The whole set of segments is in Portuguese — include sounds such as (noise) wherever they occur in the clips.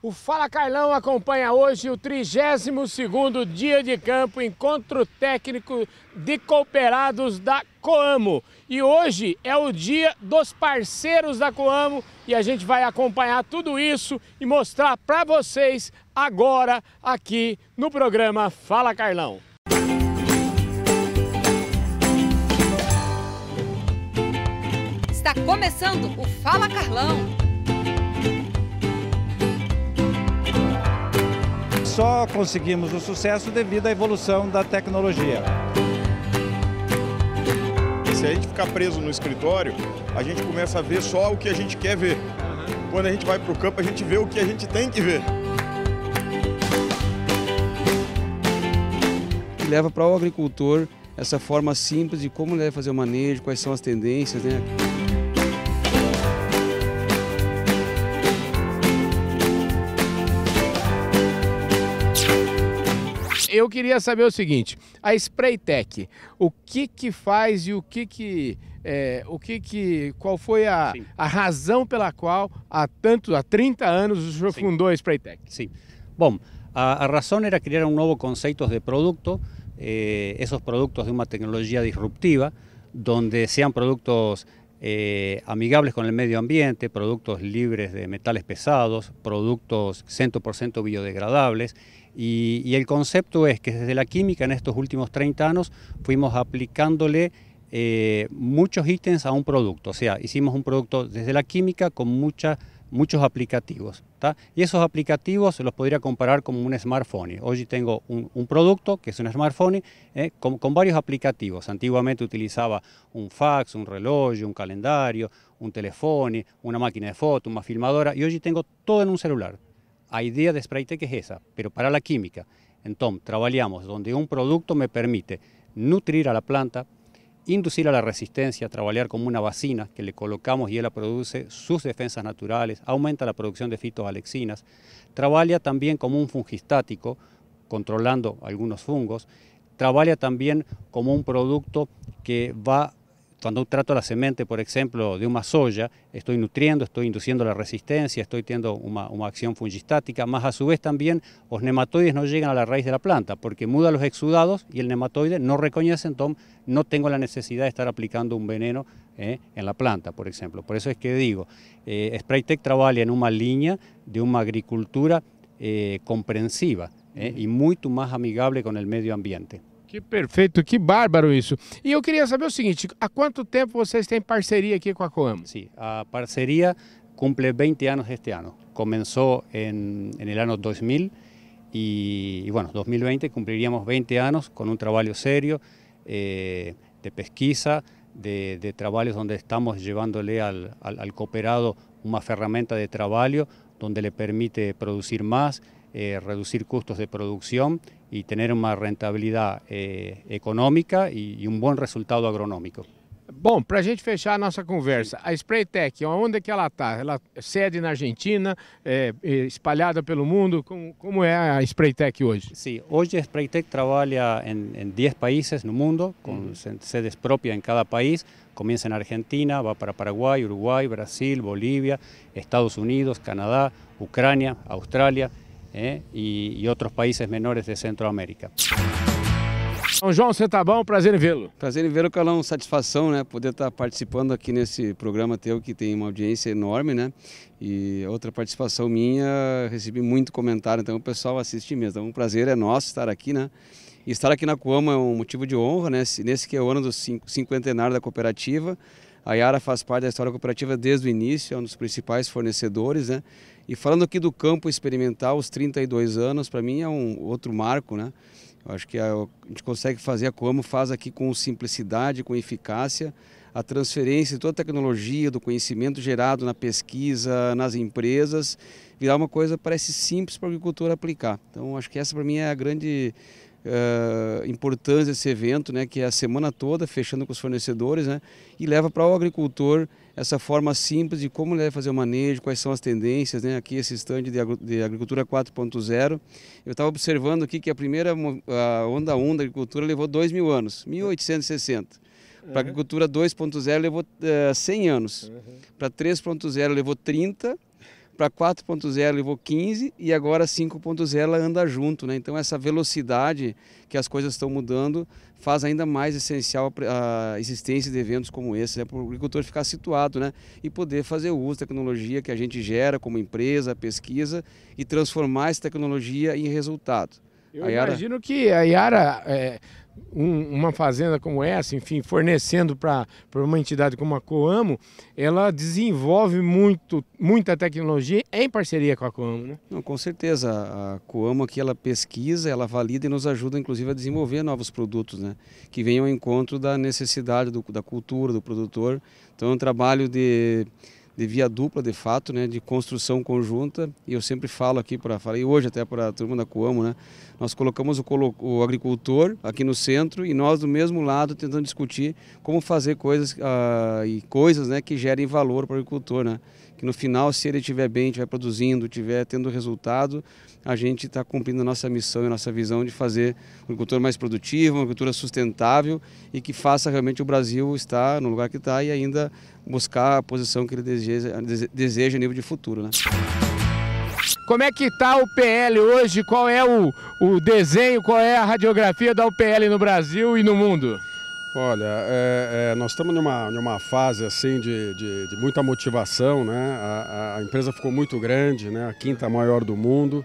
O Fala Carlão acompanha hoje o 32º dia de campo, encontro técnico de cooperados da Coamo. E hoje é o dia dos parceiros da Coamo e a gente vai acompanhar tudo isso e mostrar para vocês agora aqui no programa Fala Carlão. Está começando o Fala Carlão. só conseguimos o sucesso devido à evolução da tecnologia. Se a gente ficar preso no escritório, a gente começa a ver só o que a gente quer ver. Quando a gente vai para o campo, a gente vê o que a gente tem que ver. Leva para o agricultor essa forma simples de como ele deve fazer o manejo, quais são as tendências, né? Eu queria saber o seguinte, a Spraytech, o que que faz e o que que é, o que que qual foi a, a razão pela qual há tanto há 30 anos o senhor Sim. fundou a Spraytech? Sim. Bom, a, a era criar um novo conceito de produto, eh, produtos de uma tecnologia disruptiva, onde sejam produtos eh, amigables con el medio ambiente, productos libres de metales pesados, productos 100% biodegradables Y, el concepto es que desde la química en estos últimos 30 años fuimos aplicándole eh, muchos ítems a un producto. O sea, hicimos un producto desde la química con muchos aplicativos. Y esos aplicativos se los podría comparar como un smartphone. Hoy tengo un, producto que es un smartphone eh, con, varios aplicativos. Antiguamente utilizaba un fax, un reloj, un calendario, un teléfono, una máquina de foto, una filmadora. Y hoy tengo todo en un celular a idea de Spraytech es esa, pero para la química. Entonces, trabajamos donde un producto me permite nutrir a la planta, inducir a la resistencia, trabajar como una vacina que le colocamos y ella produce sus defensas naturales, aumenta la producción de fitoalexinas, trabaja también como un fungistático, controlando algunos fungos, trabaja también como un producto que va cuando trato la semente, por ejemplo, de una soya, estoy nutriendo, estoy induciendo la resistencia, estoy teniendo una, acción fungistática, más a su vez también los nematoides no llegan a la raíz de la planta, porque muda los exudados y el nematoide no reconoce, entonces no tengo la necesidad de estar aplicando un veneno eh, en la planta, por ejemplo. Por eso es que digo, eh, SprayTech trabaja en una línea de una agricultura eh, comprensiva eh, y mucho más amigable con el medio ambiente. Que perfeito, que bárbaro eso! Y e yo quería saber o siguiente, ¿A cuánto tiempo ustedes tienen parcería aquí con a Coamo? Sim, a parceria cumple 20 años este año. Comenzó en, em, em el año 2000 y, bueno, 2020 e cumpliríamos 20 años con un um trabajo serio eh, de pesquisa, de, trabajos donde estamos llevándole al cooperado una herramienta de trabajo donde le permite producir más, eh, reducir costos de producción y tener una rentabilidad eh, econômica e, um bom resultado agronômico. Bom, para a gente fechar a nossa conversa, a Spraytech, onde é que ela está? Ela é sede na Argentina, é, é, espalhada pelo mundo, como, como é a Spraytech hoje? Sim, hoje a Spraytech trabalha em, em 10 países no mundo, com uhum. sedes próprias em cada país. Começa na Argentina, vai para Paraguai, Uruguai, Brasil, Bolívia, Estados Unidos, Canadá, Ucrânia, Austrália eh, e, outros países menores de Centroamérica. São então, João, você tá bom? Prazer em vê-lo. Prazer em vê-lo, Calão. Satisfação, né? Poder estar tá participando aqui nesse programa teu, que tem uma audiência enorme, né? E outra participação minha, recebi muito comentário, então o pessoal assiste mesmo. Então, um prazer é nosso estar aqui, né? E estar aqui na Coama é um motivo de honra, né? Nesse que é o ano do cinquentenário da cooperativa. A Yara faz parte da história cooperativa desde o início, é um dos principais fornecedores, né? E falando aqui do campo experimental, os 32 anos, para mim é um outro marco, né? Eu acho que é a, gente consegue fazer a Coamo faz aqui com simplicidade, com eficácia, a transferência de toda a tecnologia, do conhecimento gerado na pesquisa, nas empresas, virar uma coisa parece simples para o agricultor aplicar. Então acho que essa para mim é a grande uh, importância desse evento, né, que é a semana toda, fechando com os fornecedores, né, e leva para o agricultor essa forma simples de como ele deve fazer o manejo, quais são as tendências, né? aqui esse stand de agricultura 4.0. Eu estava observando aqui que a primeira a onda 1 da agricultura levou 2 mil anos, 1860. Para a agricultura 2.0 levou uh, eh, 100 anos. Para 3.0 levou 30 para 4.0 levou 15 e agora 5.0 anda junto, né? Então essa velocidade que as coisas estão mudando faz ainda mais essencial a existência de eventos como esse, né? para o agricultor ficar situado né? e poder fazer uso da tecnologia que a gente gera como empresa, pesquisa e transformar essa tecnologia em resultado. Eu Yara... imagino que a Yara é, um, uma fazenda como essa, enfim, fornecendo para uma entidade como a Coamo, ela desenvolve muito, muita tecnologia em parceria com a Coamo, né? Não, com certeza. A Coamo aqui ela pesquisa, ela valida e nos ajuda, inclusive, a desenvolver novos produtos, né? Que venham ao encontro da necessidade do, da cultura do produtor. Então, é um trabalho de de via dupla, de fato, né, de construção conjunta. E eu sempre falo aqui, para e hoje até para a turma da Coamo, né, nós colocamos o, o, agricultor aqui no centro e nós do mesmo lado tentando discutir como fazer coisas ah, e coisas né, que gerem valor para o agricultor. Né que no final, se ele estiver bem, estiver produzindo, estiver tendo resultado, a gente está cumprindo a nossa missão e a nossa visão de fazer uma agricultura mais produtiva, uma agricultura sustentável e que faça realmente o Brasil estar no lugar que está e ainda buscar a posição que ele deseja, deseja a nível de futuro. Né? Como é que está o PL hoje? Qual é o, o desenho, qual é a radiografia da UPL no Brasil e no mundo? Olha, é, é, nós estamos numa, numa fase assim de, de, de muita motivação, né? A, a, empresa ficou muito grande, né? A quinta maior do mundo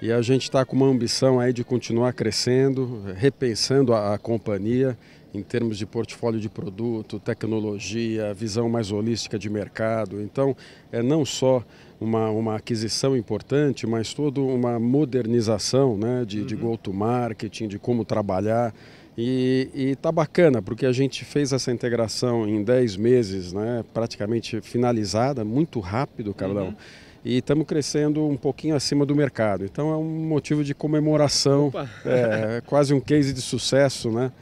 e a gente está com uma ambição aí de continuar crescendo, repensando a, a companhia em termos de portfólio de produto, tecnologia, visão mais holística de mercado. Então, é não só uma, uma aquisição importante, mas toda uma modernização né, de, uhum. de go-to-marketing, de como trabalhar. E, está bacana, porque a gente fez essa integração em 10 meses, né, praticamente finalizada, muito rápido, Carlão. Uhum. E estamos crescendo um pouquinho acima do mercado. Então é um motivo de comemoração, é, é quase um case de sucesso, né?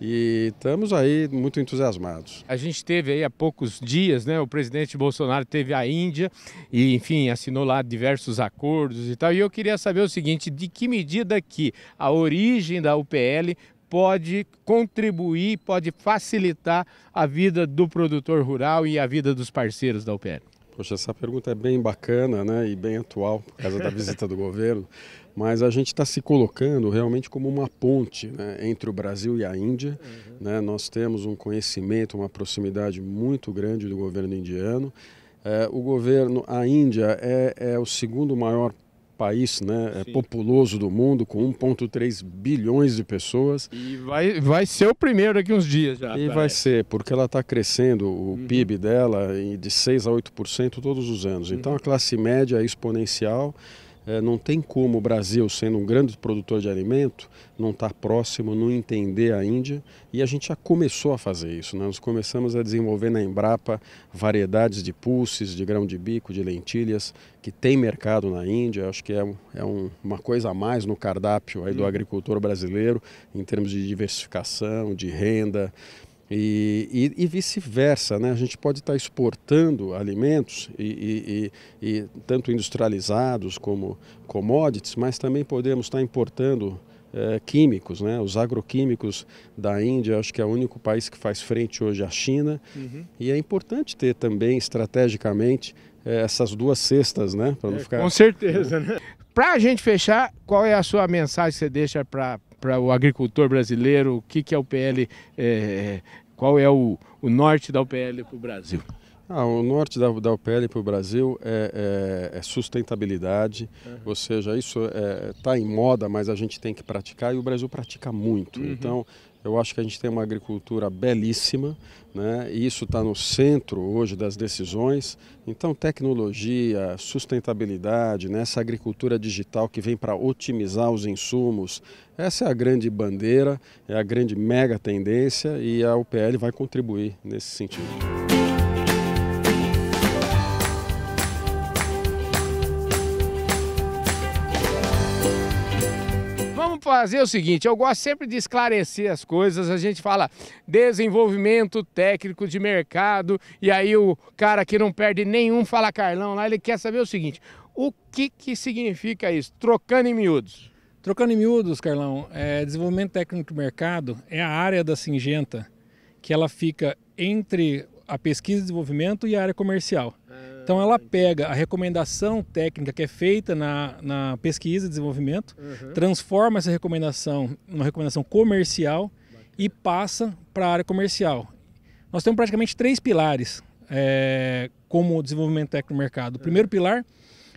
E estamos aí muito entusiasmados. A gente teve aí há poucos dias, né? O presidente Bolsonaro teve a Índia e, enfim, assinou lá diversos acordos e tal. E eu queria saber o seguinte: de que medida que a origem da UPL pode contribuir, pode facilitar a vida do produtor rural e a vida dos parceiros da UPL? Poxa, essa pergunta é bem bacana né, e bem atual por causa da visita do (laughs) governo, mas a gente está se colocando realmente como uma ponte né, entre o Brasil e a Índia. Uhum. Né, nós temos um conhecimento, uma proximidade muito grande do governo indiano. É, o governo, a Índia é, é o segundo maior país né, é populoso do mundo, com 1,3 bilhões de pessoas. E vai, vai ser o primeiro daqui uns dias já. E parece. vai ser, porque ela está crescendo, o uhum. PIB dela, de 6% a 8% todos os anos. Então, uhum. a classe média é exponencial é, não tem como o Brasil, sendo um grande produtor de alimento, não estar tá próximo, não entender a Índia. E a gente já começou a fazer isso. Né? Nós começamos a desenvolver na Embrapa variedades de pulses, de grão de bico, de lentilhas, que tem mercado na Índia. Acho que é, é um, uma coisa a mais no cardápio aí do uhum. agricultor brasileiro, em termos de diversificação, de renda e, e, e vice-versa, né? A gente pode estar tá exportando alimentos e, e, tanto industrializados como commodities, mas também podemos estar tá importando eh, químicos, né? Os agroquímicos da Índia, acho que é o único país que faz frente hoje à China. Uhum. E é importante ter também estrategicamente eh, essas duas cestas, né? Para não é, ficar. Com certeza, né? Para a gente fechar, qual é a sua mensagem que você deixa para para o agricultor brasileiro? O que, que a é UPL, é, qual é o, o norte da UPL para o Brasil? Ah, o norte da, da UPL para o Brasil é, é, é sustentabilidade, uhum. ou seja, isso está é, tá em moda, mas a gente tem que praticar e o Brasil pratica muito. Uhum. Então, eu acho que a gente tem uma agricultura belíssima, né? e isso está no centro hoje das decisões. Então, tecnologia, sustentabilidade, né? essa agricultura digital que vem para otimizar os insumos, essa é a grande bandeira, é a grande mega tendência e a UPL vai contribuir nesse sentido. vamos fazer o seguinte: eu gosto sempre de esclarecer as coisas. A gente fala desenvolvimento técnico de mercado, e aí o cara que não perde nenhum fala Carlão lá, ele quer saber o seguinte: o que, que significa isso? Trocando em miúdos. Trocando em miúdos, Carlão, é, desenvolvimento técnico de mercado é a área da Singenta que ela fica entre a pesquisa e desenvolvimento e a área comercial. Então ela pega a recomendação técnica que é feita na, na pesquisa e desenvolvimento, uhum. transforma essa recomendação numa recomendação comercial Bacana. e passa para a área comercial. Nós temos praticamente três pilares é, como desenvolvimento técnico no mercado. O uhum. primeiro pilar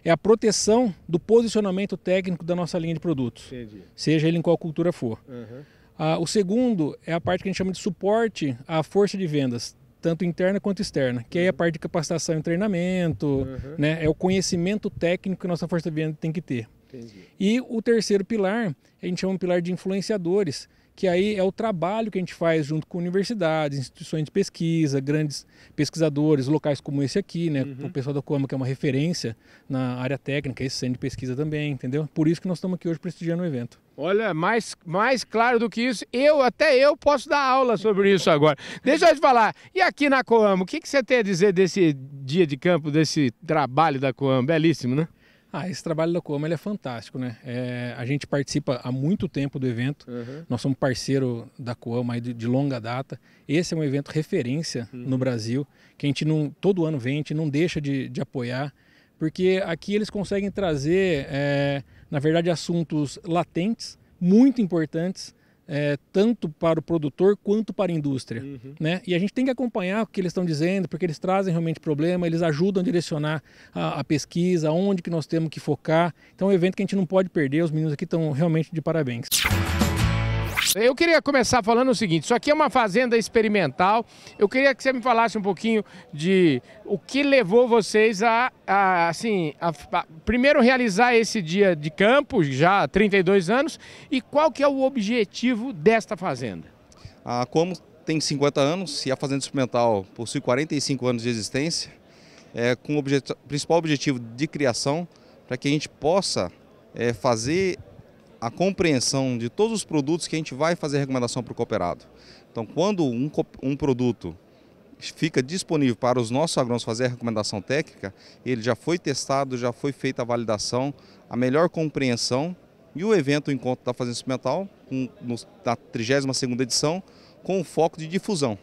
é a proteção do posicionamento técnico da nossa linha de produtos, Entendi. seja ele em qual cultura for. Uhum. Ah, o segundo é a parte que a gente chama de suporte à força de vendas tanto interna quanto externa, que é a uhum. parte de capacitação e treinamento, uhum. né? É o conhecimento técnico que a nossa força de venda tem que ter. Entendi. E o terceiro pilar, a gente chama o pilar de influenciadores, que aí é o trabalho que a gente faz junto com universidades, instituições de pesquisa, grandes pesquisadores, locais como esse aqui, né? Uhum. O pessoal da Coama, que é uma referência na área técnica, esse centro de pesquisa também, entendeu? Por isso que nós estamos aqui hoje prestigiando o evento. Olha, mais, mais claro do que isso, eu, até eu, posso dar aula sobre isso agora. Deixa eu te falar, e aqui na Coamo, o que, que você tem a dizer desse dia de campo, desse trabalho da Coamo? Belíssimo, né? Ah, esse trabalho da Coama é fantástico, né? É, a gente participa há muito tempo do evento, uhum. nós somos parceiro da Coama de, de, longa data. Esse é um evento referência uhum. no Brasil, que a gente não, todo ano vem, a gente não deixa de, de apoiar, porque aqui eles conseguem trazer, é, na verdade, assuntos latentes, muito importantes, é, tanto para o produtor quanto para a indústria. Uhum. Né? E a gente tem que acompanhar o que eles estão dizendo, porque eles trazem realmente problema, eles ajudam a direcionar a, a, pesquisa, onde que nós temos que focar. Então é um evento que a gente não pode perder, os meninos aqui estão realmente de parabéns. Eu queria começar falando o seguinte: isso aqui é uma fazenda experimental. Eu queria que você me falasse um pouquinho de o que levou vocês a, a assim, a, a, primeiro realizar esse dia de campo, já há 32 anos, e qual que é o objetivo desta fazenda? Ah, como tem 50 anos e a fazenda experimental possui 45 anos de existência, é, com o objet principal objetivo de criação para que a gente possa é, fazer a compreensão de todos os produtos que a gente vai fazer recomendação para o cooperado. Então, quando um, um produto fica disponível para os nossos agrônomos fazer a recomendação técnica, ele já foi testado, já foi feita a validação, a melhor compreensão e o evento o Encontro da Fazenda experimental no, na 32ª edição, com o foco de difusão.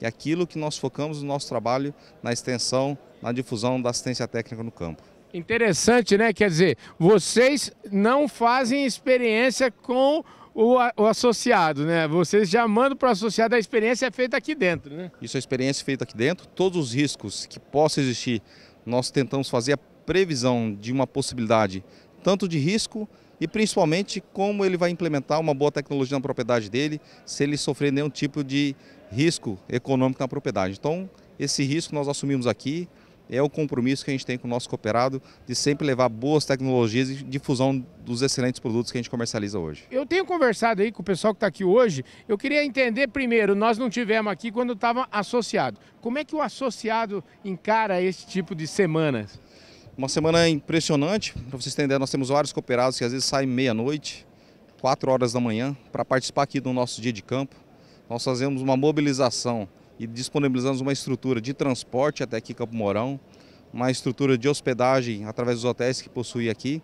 É aquilo que nós focamos no nosso trabalho na extensão, na difusão da assistência técnica no campo. Interessante, né? Quer dizer, vocês não fazem experiência com o, o associado, né? Vocês já mandam para o associado, a experiência é feita aqui dentro, né? Isso, a experiência é feita aqui dentro. Todos os riscos que possam existir, nós tentamos fazer a previsão de uma possibilidade, tanto de risco e principalmente como ele vai implementar uma boa tecnologia na propriedade dele, se ele sofrer nenhum tipo de risco econômico na propriedade. Então, esse risco nós assumimos aqui, é o compromisso que a gente tem com o nosso cooperado de sempre levar boas tecnologias e difusão dos excelentes produtos que a gente comercializa hoje. Eu tenho conversado aí com o pessoal que está aqui hoje. Eu queria entender primeiro, nós não tivemos aqui quando estava associado. Como é que o associado encara esse tipo de semanas? Uma semana impressionante. Para vocês entenderem, nós temos vários cooperados que às vezes saem meia-noite, quatro horas da manhã, para participar aqui do nosso dia de campo. Nós fazemos uma mobilização e disponibilizamos uma estrutura de transporte até aqui Campo Mourão, uma estrutura de hospedagem através dos hotéis que possui aqui.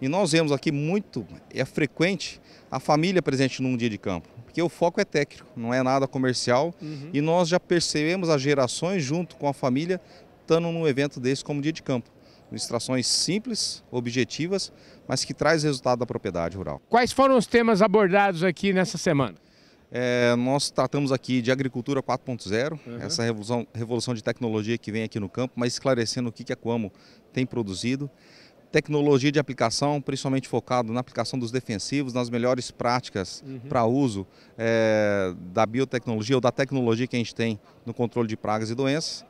E nós vemos aqui muito, é frequente, a família presente num dia de campo, porque o foco é técnico, não é nada comercial. Uhum. E nós já percebemos as gerações junto com a família estando num evento desse como dia de campo. Ilustrações simples, objetivas, mas que traz resultado da propriedade rural. Quais foram os temas abordados aqui nessa semana? É, nós tratamos aqui de agricultura 4.0, uhum. essa revolução, revolução de tecnologia que vem aqui no campo, mas esclarecendo o que, que a Coamo tem produzido. Tecnologia de aplicação, principalmente focado na aplicação dos defensivos, nas melhores práticas uhum. para uso é, da biotecnologia ou da tecnologia que a gente tem no controle de pragas e doenças.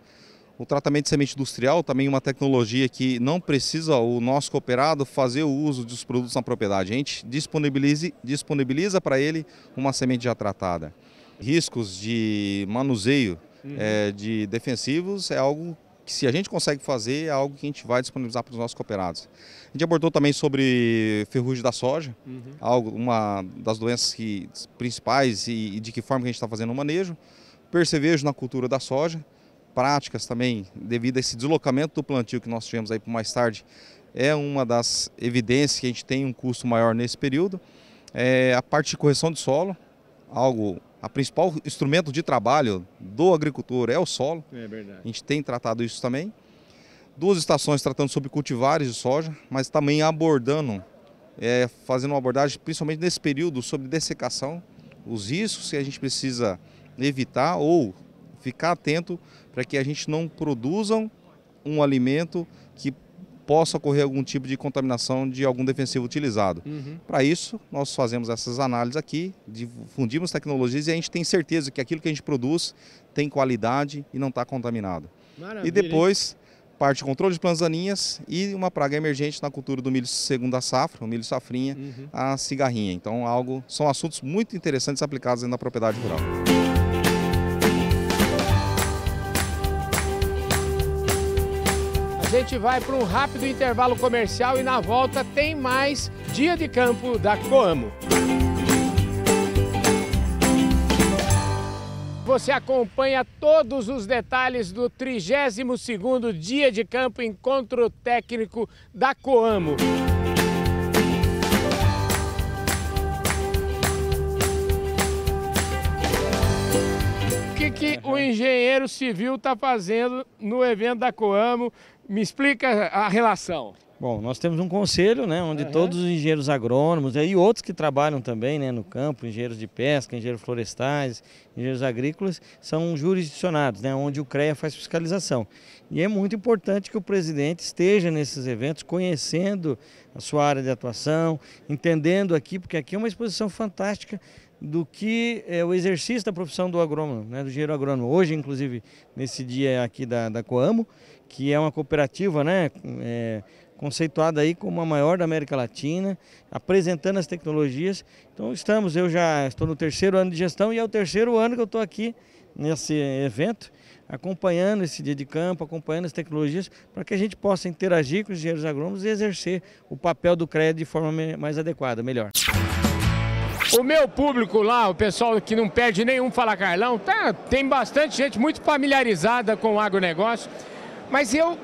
O tratamento de semente industrial também é uma tecnologia que não precisa o nosso cooperado fazer o uso dos produtos na propriedade. A gente disponibiliza, disponibiliza para ele uma semente já tratada. Riscos de manuseio uhum. é, de defensivos é algo que se a gente consegue fazer, é algo que a gente vai disponibilizar para os nossos cooperados. A gente abordou também sobre ferrugem da soja, uhum. algo, uma das doenças que, principais e, e de que forma que a gente está fazendo o manejo. Percevejo na cultura da soja, práticas também, devido a esse deslocamento do plantio que nós tivemos aí para mais tarde, é uma das evidências que a gente tem um custo maior nesse período. É a parte de correção de solo, algo, a principal instrumento de trabalho do agricultor é o solo. É verdade. A gente tem tratado isso também. Duas estações tratando sobre cultivares de soja, mas também abordando, é, fazendo uma abordagem principalmente nesse período sobre dessecação, os riscos que a gente precisa evitar ou ficar atento para que a gente não produza um alimento que possa ocorrer algum tipo de contaminação de algum defensivo utilizado. Uhum. Para isso, nós fazemos essas análises aqui, difundimos tecnologias e a gente tem certeza que aquilo que a gente produz tem qualidade e não está contaminado. Maravilha. E depois, parte controle de plantaninhas e uma praga emergente na cultura do milho segunda safra, o milho safrinha, uhum. a cigarrinha. Então, algo, são assuntos muito interessantes aplicados na propriedade rural. gente vai para um rápido intervalo comercial e na volta tem mais Dia de Campo da Coamo. Você acompanha todos os detalhes do 32º Dia de Campo Encontro Técnico da Coamo. O que, que o engenheiro civil está fazendo no evento da Coamo me explica a relação. Bom, nós temos um conselho, né, onde uhum. todos os engenheiros agrônomos né, e outros que trabalham também né, no campo, engenheiros de pesca, engenheiros florestais, engenheiros agrícolas, são jurisdicionados, né, onde o CREA faz fiscalização. E é muito importante que o presidente esteja nesses eventos, conhecendo a sua área de atuação, entendendo aqui, porque aqui é uma exposição fantástica do que é o exercício da profissão do agrônomo, né, do engenheiro agrônomo. Hoje, inclusive, nesse dia aqui da, da Coamo, que é uma cooperativa né, é, conceituada aí como a maior da América Latina, apresentando as tecnologias. Então estamos, eu já estou no terceiro ano de gestão e é o terceiro ano que eu estou aqui nesse evento, acompanhando esse dia de campo, acompanhando as tecnologias, para que a gente possa interagir com os engenheiros agrônomos e exercer o papel do crédito de forma mais adequada, melhor. O meu público lá, o pessoal que não perde nenhum Fala Carlão, tá, tem bastante gente muito familiarizada com o agronegócio mas eu,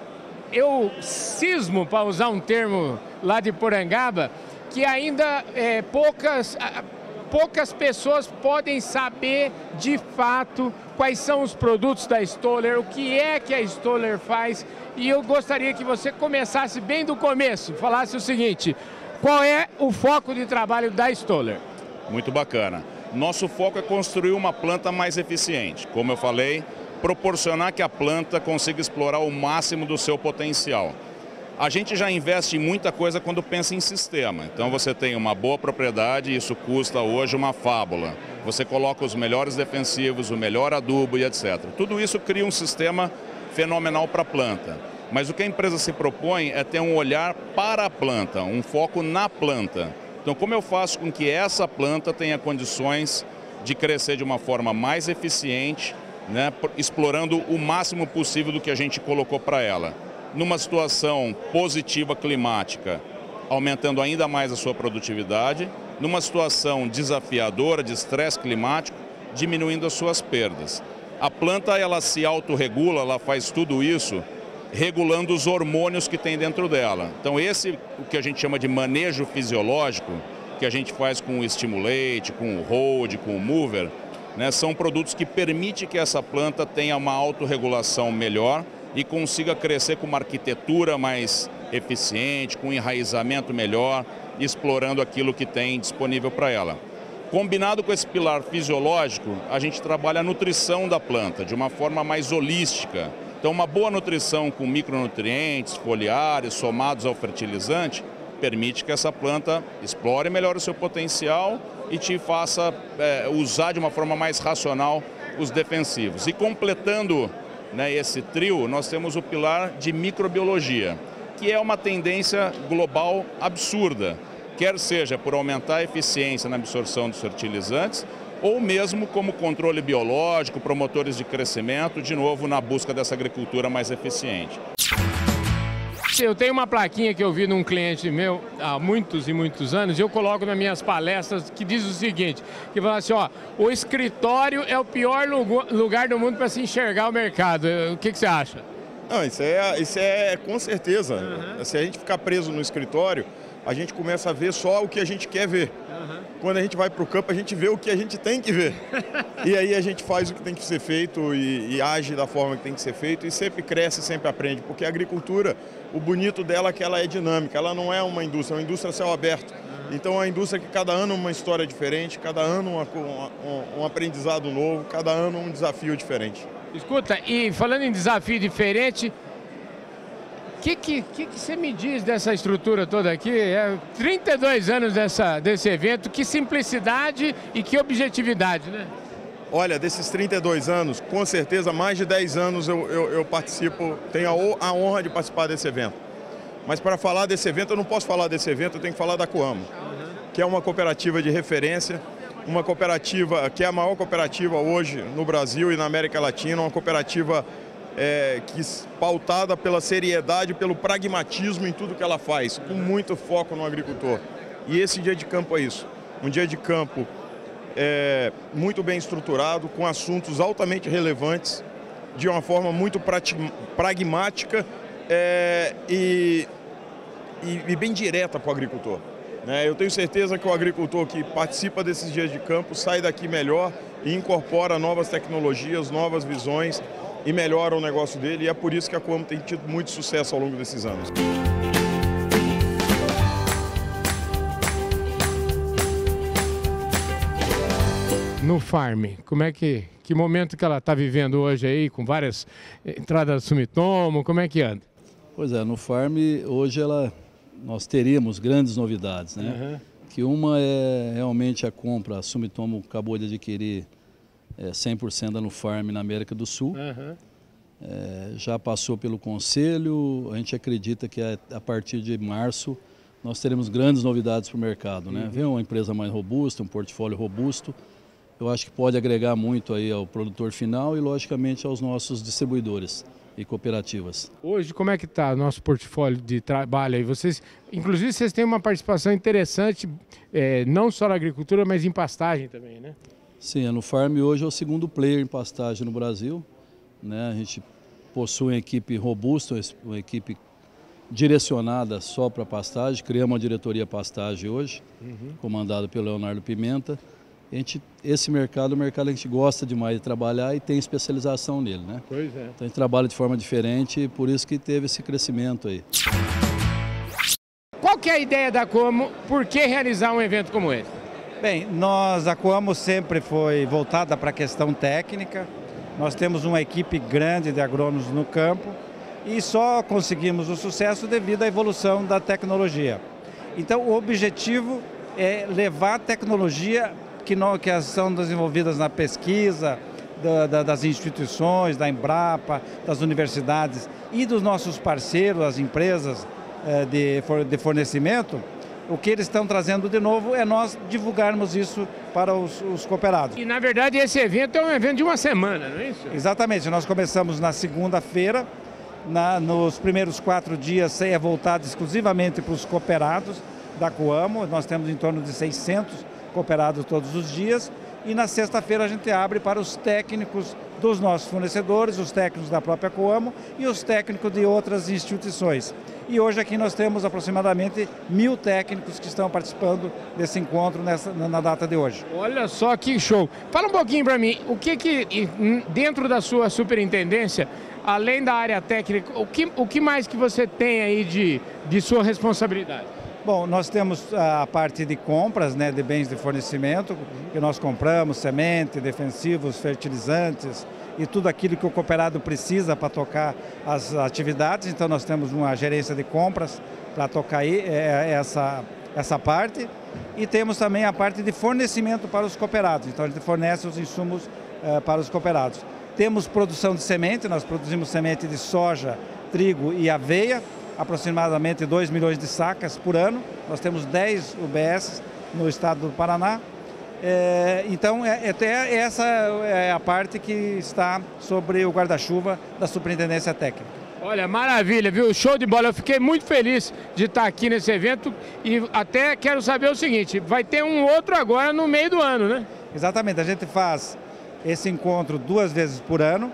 eu cismo, para usar um termo lá de Porangaba, que ainda é, poucas, poucas pessoas podem saber de fato quais são os produtos da Stoller, o que é que a Stoller faz. E eu gostaria que você começasse bem do começo, falasse o seguinte: qual é o foco de trabalho da Stoller? Muito bacana. Nosso foco é construir uma planta mais eficiente. Como eu falei, proporcionar que a planta consiga explorar o máximo do seu potencial. A gente já investe em muita coisa quando pensa em sistema. Então você tem uma boa propriedade, isso custa hoje uma fábula. Você coloca os melhores defensivos, o melhor adubo e etc. Tudo isso cria um sistema fenomenal para a planta. Mas o que a empresa se propõe é ter um olhar para a planta, um foco na planta. Então, como eu faço com que essa planta tenha condições de crescer de uma forma mais eficiente, né, explorando o máximo possível do que a gente colocou para ela. Numa situação positiva climática, aumentando ainda mais a sua produtividade, numa situação desafiadora de estresse climático, diminuindo as suas perdas. A planta ela se autorregula, ela faz tudo isso regulando os hormônios que tem dentro dela. Então esse o que a gente chama de manejo fisiológico, que a gente faz com o stimulate, com o hold, com o mover, né? São produtos que permitem que essa planta tenha uma autorregulação melhor e consiga crescer com uma arquitetura mais eficiente, com um enraizamento melhor, explorando aquilo que tem disponível para ela. Combinado com esse pilar fisiológico, a gente trabalha a nutrição da planta de uma forma mais holística. Então, uma boa nutrição com micronutrientes, foliares, somados ao fertilizante, permite que essa planta explore melhor o seu potencial e te faça é, usar de uma forma mais racional os defensivos. E completando né, esse trio, nós temos o pilar de microbiologia, que é uma tendência global absurda, quer seja por aumentar a eficiência na absorção dos fertilizantes, ou mesmo como controle biológico, promotores de crescimento, de novo na busca dessa agricultura mais eficiente. Eu tenho uma plaquinha que eu vi num cliente meu há muitos e muitos anos, e eu coloco nas minhas palestras que diz o seguinte, que fala assim, ó, o escritório é o pior lugar do mundo para se enxergar o mercado. Eh, o que, que você acha? Não, isso é, isso é com certeza. Uhum. Se a gente ficar preso no escritório, a gente começa a ver só o que a gente quer ver. Uhum. Quando a gente vai para o campo, a gente vê o que a gente tem que ver. (laughs) e aí a gente faz o que tem que ser feito e, e age da forma que tem que ser feito e sempre cresce, sempre aprende, porque a agricultura o bonito dela é que ela é dinâmica, ela não é uma indústria, é uma indústria céu aberto. Então é uma indústria que cada ano uma história diferente, cada ano uma, um, um aprendizado novo, cada ano um desafio diferente. Escuta, e falando em desafio diferente, o que, que, que, que, você me diz dessa estrutura toda aqui? É 32 anos dessa, desse evento, que simplicidade e que objetividade, né? Olha, desses 32 anos, com certeza mais de 10 anos eu, eu, eu participo, tenho a, a, honra de participar desse evento. Mas para falar desse evento, eu não posso falar desse evento, eu tenho que falar da Coamo, que é uma cooperativa de referência, uma cooperativa que é a maior cooperativa hoje no Brasil e na América Latina, uma cooperativa é, que, pautada pela seriedade, pelo pragmatismo em tudo que ela faz, com muito foco no agricultor. E esse dia de campo é isso. Um dia de campo é, muito bem estruturado, com assuntos altamente relevantes, de uma forma muito pragmática é, e, e, e, bem direta para o agricultor. Né? Eu tenho certeza que o agricultor que participa desses dias de campo sai daqui melhor e incorpora novas tecnologias, novas visões e melhora o negócio dele. E é por isso que a Coamo tem tido muito sucesso ao longo desses anos. no farm. Como é que, que momento que ela está vivendo hoje aí, com várias eh, entradas sumitomo, como é que anda? Pois é, no farm hoje ela, nós teríamos grandes novidades, né? Uhum. Que uma é realmente a compra, a Sumitomo acabou de adquirir é, 100% da Nufarm na América do Sul. Uhum. É, já passou pelo conselho, a gente acredita que a, a partir de março nós teremos grandes novidades para o mercado. Né? Uhum. Vem uma empresa mais robusta, um portfólio robusto eu acho que pode agregar muito aí ao produtor final e, logicamente, aos nossos distribuidores e cooperativas. Hoje, como é que está nosso portfólio de trabalho aí? Vocês, inclusive, vocês têm uma participação interessante, é, não só na agricultura, mas em pastagem também, né? Sim, a Nufarm hoje é o segundo player em pastagem no Brasil. Né? A gente possui uma equipe robusta, uma equipe direcionada só para pastagem. Criamos a diretoria pastagem hoje, uhum. comandada pelo Leonardo Pimenta gente, esse mercado é um mercado que a gente gosta demais de trabalhar e tem especialização nele, né? Pois é. Então a gente trabalha de forma diferente e por isso que teve esse crescimento aí. Qual que é a ideia da Como? Por que realizar um evento como esse? Bem, nós, a Coamo sempre foi voltada para a questão técnica. Nós temos uma equipe grande de agrônomos no campo e só conseguimos o sucesso devido à evolução da tecnologia. Então, o objetivo é levar a tecnologia que, não, que são desenvolvidas na pesquisa, da, da, das instituições, da Embrapa, das universidades e dos nossos parceiros, as empresas eh, de, de fornecimento, o que eles estão trazendo de novo é nós divulgarmos isso para os, os, cooperados. E na verdade esse evento é um evento de uma semana, não é isso? Exatamente, nós começamos na segunda-feira, nos primeiros quatro dias é voltado exclusivamente para os cooperados da Coamo, nós temos em torno de 600 cooperados todos os dias. E na sexta-feira a gente abre para os técnicos dos nossos fornecedores, os técnicos da própria Coamo e os técnicos de outras instituições. E hoje aqui nós temos aproximadamente mil técnicos que estão participando desse encontro nessa, na data de hoje. Olha só que show! Fala um pouquinho para mim, o que que hum, dentro da sua superintendência, além da área técnica, o que, o que mais que você tem aí de, de sua responsabilidade? Bom, nós temos a parte de compras né, de bens de fornecimento, que nós compramos semente, defensivos, fertilizantes e tudo aquilo que o cooperado precisa para tocar as atividades. Então, nós temos uma gerência de compras para tocar aí, é, é, essa, essa parte. E temos também a parte de fornecimento para os cooperados. Então, a gente fornece os insumos é, para os cooperados. Temos produção de semente, nós produzimos semente de soja, trigo e aveia aproximadamente 2 milhões de sacas por ano. Nós temos 10 UBS no estado do Paraná. É, então, é, é, é, essa é a parte que está sobre o guarda-chuva da Superintendência Técnica. Olha, maravilha, viu? Show de bola. Eu fiquei muito feliz de estar aqui nesse evento e até quero saber o seguinte: vai ter um outro agora no meio do ano, né? Exatamente, a gente faz esse encontro duas vezes por ano.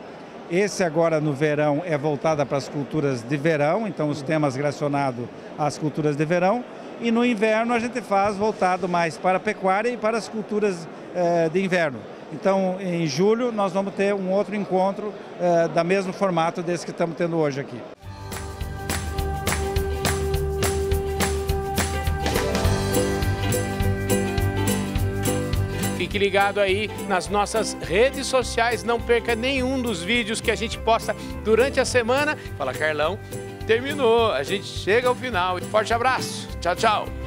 Esse agora no verão é voltada para as culturas de verão, então os temas relacionados às culturas de verão. E no inverno a gente faz voltado mais para a pecuária e para as culturas eh, de inverno. Então, em julho, nós vamos ter um outro encontro eh, da mesmo formato desse que estamos tendo hoje aqui. Fique ligado aí nas nossas redes sociais, não perca nenhum dos vídeos que a gente posta durante a semana. Fala, Carlão, terminou, a gente chega ao final. Forte abraço, tchau, tchau.